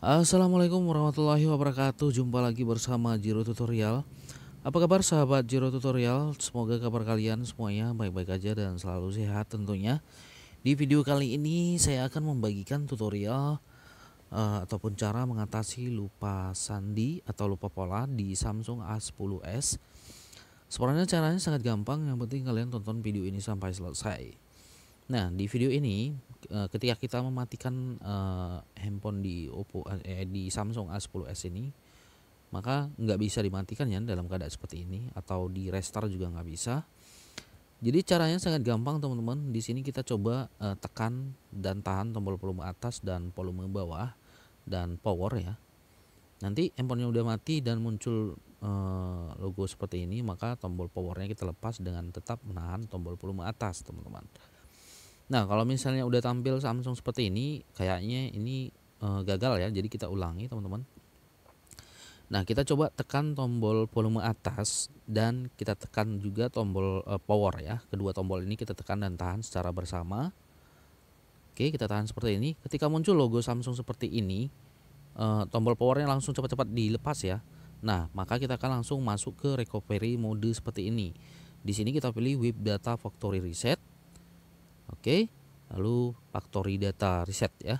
Assalamualaikum warahmatullahi wabarakatuh Jumpa lagi bersama Jiro Tutorial Apa kabar sahabat Jiro Tutorial Semoga kabar kalian semuanya baik-baik aja dan selalu sehat tentunya Di video kali ini saya akan membagikan tutorial uh, Ataupun cara mengatasi lupa sandi atau lupa pola di Samsung A10s Sebenarnya caranya sangat gampang yang penting kalian tonton video ini sampai selesai Nah, di video ini eh, ketika kita mematikan eh, handphone di Oppo eh, di Samsung A10s ini, maka nggak bisa dimatikan ya dalam keadaan seperti ini atau di restart juga nggak bisa. Jadi caranya sangat gampang teman-teman. Di sini kita coba uh, tekan dan tahan tombol volume atas dan volume bawah dan power ya. Nanti handphonenya udah mati dan muncul uh, logo seperti ini, maka tombol powernya kita lepas dengan tetap menahan tombol volume atas teman-teman. Nah, kalau misalnya udah tampil Samsung seperti ini, kayaknya ini e, gagal ya. Jadi kita ulangi, teman-teman. Nah, kita coba tekan tombol volume atas dan kita tekan juga tombol e, power ya. Kedua tombol ini kita tekan dan tahan secara bersama. Oke, kita tahan seperti ini. Ketika muncul logo Samsung seperti ini, e, tombol powernya langsung cepat-cepat dilepas ya. Nah, maka kita akan langsung masuk ke recovery mode seperti ini. Di sini kita pilih Web Data Factory Reset Oke, lalu factory data reset ya.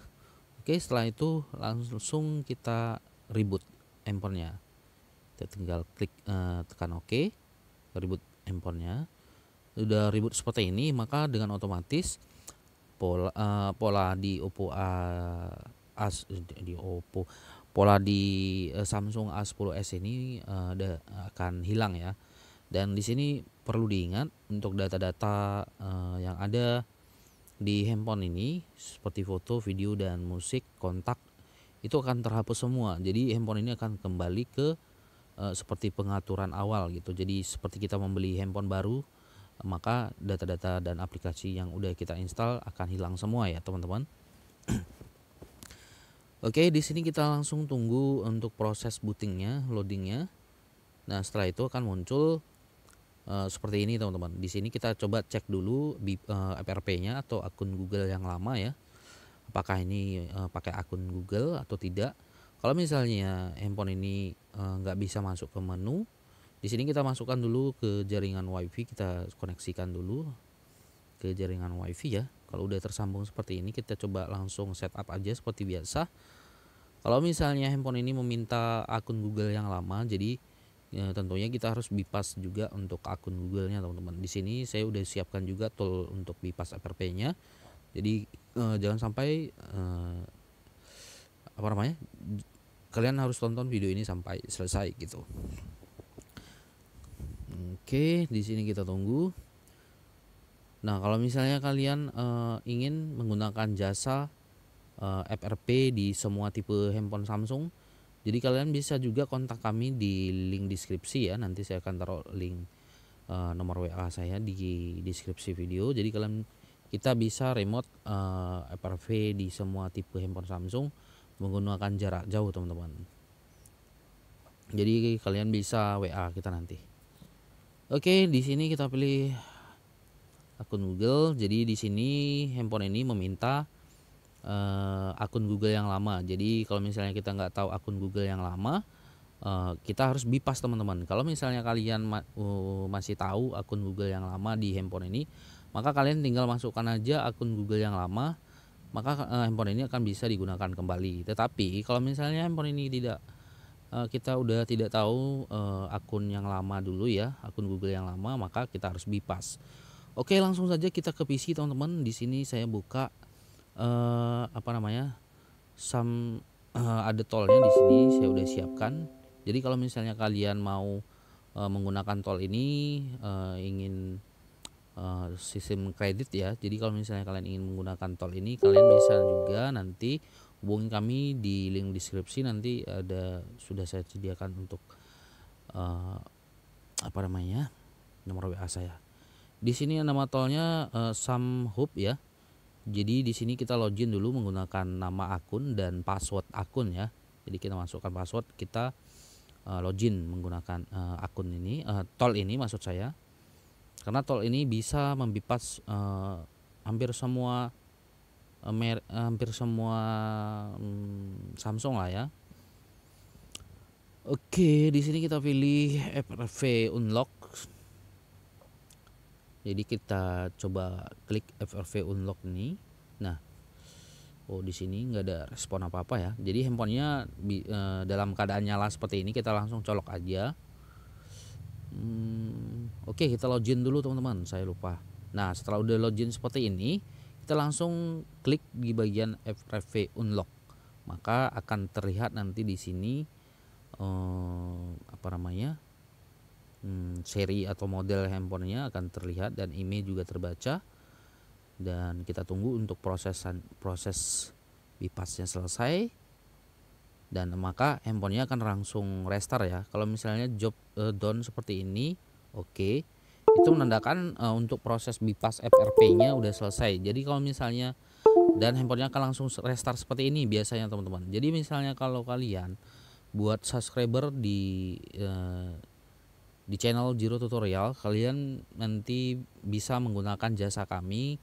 Oke, setelah itu langsung kita reboot handphonenya. Kita tinggal klik eh, tekan OK, reboot handphonenya. Sudah reboot seperti ini, maka dengan otomatis pola eh, pola di Oppo A, A eh, di Oppo pola di eh, Samsung A10s ini eh, akan hilang ya. Dan di sini perlu diingat untuk data-data uh, yang ada di handphone ini seperti foto, video dan musik, kontak itu akan terhapus semua. Jadi handphone ini akan kembali ke e, seperti pengaturan awal gitu. Jadi seperti kita membeli handphone baru maka data-data dan aplikasi yang udah kita install akan hilang semua ya teman-teman. Oke, di sini kita langsung tunggu untuk proses bootingnya, loadingnya. Nah, setelah itu akan muncul Eh, seperti ini teman-teman. Di sini kita coba cek dulu uh, eh, FRP-nya atau akun Google yang lama ya. Apakah ini uh, pakai akun Google atau tidak? Kalau misalnya handphone ini nggak uh, bisa masuk ke menu, di sini kita masukkan dulu ke jaringan WiFi, kita koneksikan dulu ke jaringan WiFi ya. Kalau udah tersambung seperti ini, kita coba langsung setup aja seperti biasa. Kalau misalnya handphone ini meminta akun Google yang lama, jadi ya, tentunya kita harus bypass juga untuk akun Google-nya teman-teman. Di sini saya udah siapkan juga tool untuk bypass FRP-nya. Jadi eh, jangan sampai eh, apa namanya? Kalian harus tonton video ini sampai selesai gitu. Oke, di sini kita tunggu. Nah, kalau misalnya kalian eh, ingin menggunakan jasa eh, FRP di semua tipe handphone Samsung, jadi kalian bisa juga kontak kami di link deskripsi ya. Nanti saya akan taruh link uh, nomor WA saya di deskripsi video. Jadi kalian kita bisa remote uh, eh, FRV di semua tipe handphone Samsung menggunakan jarak jauh teman-teman. Jadi kalian bisa WA kita nanti. Oke, di sini kita pilih akun Google. Jadi di sini handphone ini meminta uh, akun Google yang lama. Jadi kalau misalnya kita nggak tahu akun Google yang lama, uh, kita harus bypass teman-teman. Kalau misalnya kalian ma uh, masih tahu akun Google yang lama di handphone ini, maka kalian tinggal masukkan aja akun Google yang lama, maka uh, handphone ini akan bisa digunakan kembali. Tetapi kalau misalnya handphone ini tidak kita udah tidak tahu uh, akun yang lama dulu ya, akun Google yang lama, maka kita harus bypass. Oke, langsung saja kita ke PC teman-teman. Di sini saya buka uh, apa namanya some uh, ada tolnya di sini saya udah siapkan jadi kalau misalnya kalian mau uh, menggunakan tol ini uh, ingin uh, sistem kredit ya jadi kalau misalnya kalian ingin menggunakan tol ini kalian bisa juga nanti hubungi kami di link deskripsi nanti ada sudah saya sediakan untuk uh, apa namanya nomor WA saya di sini nama tolnya uh, hub ya jadi di sini kita login dulu menggunakan nama akun dan password akun ya. Jadi kita masukkan password, kita eh, login menggunakan eh, akun ini, eh, tol ini maksud saya. Karena tol ini bisa membipas hampir semua hampir semua mm, Samsung lah ya. Oke, di sini kita pilih FRV Unlock jadi kita coba klik FRV unlock ini nah oh di sini nggak ada respon apa apa ya jadi handphonenya eh, dalam keadaan nyala seperti ini kita langsung colok aja hmm, oke okay, kita login dulu teman-teman saya lupa nah setelah udah login seperti ini kita langsung klik di bagian FRV unlock maka akan terlihat nanti di sini eh, apa namanya Hmm, seri atau model handphonenya akan terlihat dan IMEI e juga terbaca dan kita tunggu untuk prosesan proses bypassnya selesai dan maka handphonenya akan langsung restart ya kalau misalnya job uh, down seperti ini oke okay. itu menandakan uh, untuk proses bypass FRP-nya udah selesai jadi kalau misalnya dan handphonenya akan langsung restart seperti ini biasanya teman-teman jadi misalnya kalau kalian buat subscriber di eh, di channel Jiro Tutorial kalian nanti bisa menggunakan jasa kami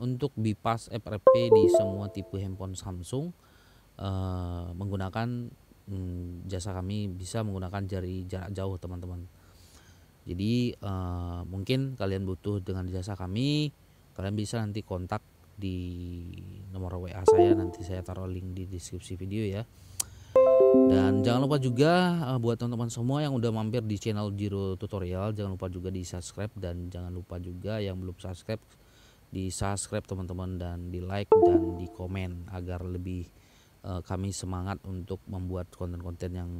untuk bypass FRP di semua tipe handphone Samsung uh, menggunakan um, jasa kami bisa menggunakan jari jarak jauh teman-teman jadi uh, mungkin kalian butuh dengan jasa kami kalian bisa nanti kontak di nomor WA saya nanti saya taruh link di deskripsi video ya dan jangan lupa juga eh, buat teman-teman semua yang udah mampir di channel Jiro Tutorial, jangan lupa juga di subscribe dan jangan lupa juga yang belum subscribe di subscribe teman-teman dan di like dan di komen agar lebih eh, kami semangat untuk membuat konten-konten yang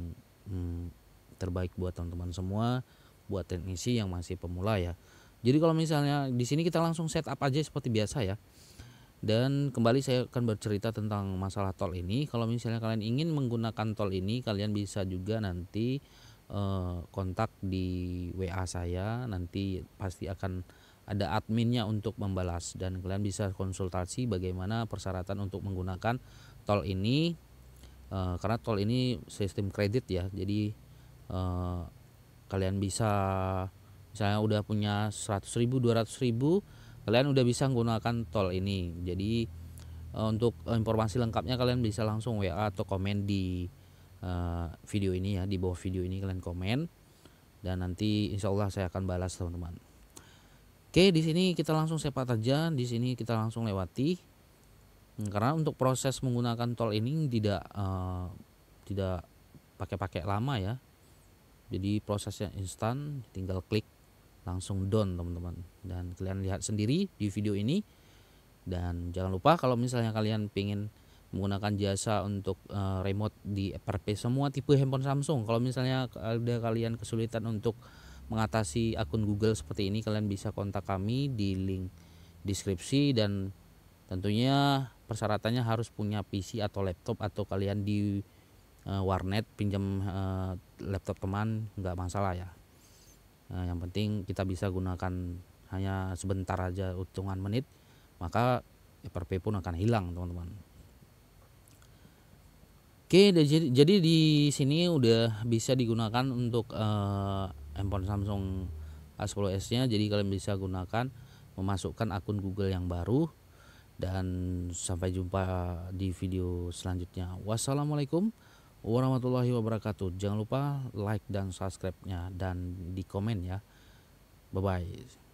hmm, terbaik buat teman-teman semua, buat teknisi yang masih pemula ya. Jadi kalau misalnya di sini kita langsung setup aja seperti biasa ya. Dan kembali saya akan bercerita tentang masalah tol ini. Kalau misalnya kalian ingin menggunakan tol ini, kalian bisa juga nanti eh, kontak di WA saya. Nanti pasti akan ada adminnya untuk membalas dan kalian bisa konsultasi bagaimana persyaratan untuk menggunakan tol ini. Eh, karena tol ini sistem kredit ya, jadi eh, kalian bisa misalnya udah punya 100 ribu, 200 ribu kalian udah bisa menggunakan tol ini jadi eh, untuk informasi lengkapnya kalian bisa langsung WA atau komen di eh, video ini ya di bawah video ini kalian komen dan nanti insya Allah saya akan balas teman-teman oke di sini kita langsung sepak aja di sini kita langsung lewati hmm, karena untuk proses menggunakan tol ini tidak uh, tidak pakai-pakai lama ya jadi prosesnya instan tinggal klik langsung down teman-teman dan kalian lihat sendiri di video ini dan jangan lupa kalau misalnya kalian pengen menggunakan jasa untuk uh, remote di FRP semua tipe handphone Samsung kalau misalnya ada kalian kesulitan untuk mengatasi akun Google seperti ini kalian bisa kontak kami di link deskripsi dan tentunya persyaratannya harus punya PC atau laptop atau kalian di uh, warnet pinjam uh, laptop teman nggak masalah ya Nah, yang penting kita bisa gunakan hanya sebentar aja hitungan menit, maka FRP pun akan hilang, teman-teman. Oke, jadi di sini udah bisa digunakan untuk uh, handphone Samsung A10s-nya, jadi kalian bisa gunakan memasukkan akun Google yang baru dan sampai jumpa di video selanjutnya. Wassalamualaikum warahmatullahi wabarakatuh. Jangan lupa like dan subscribe-nya dan di komen ya. Bye bye.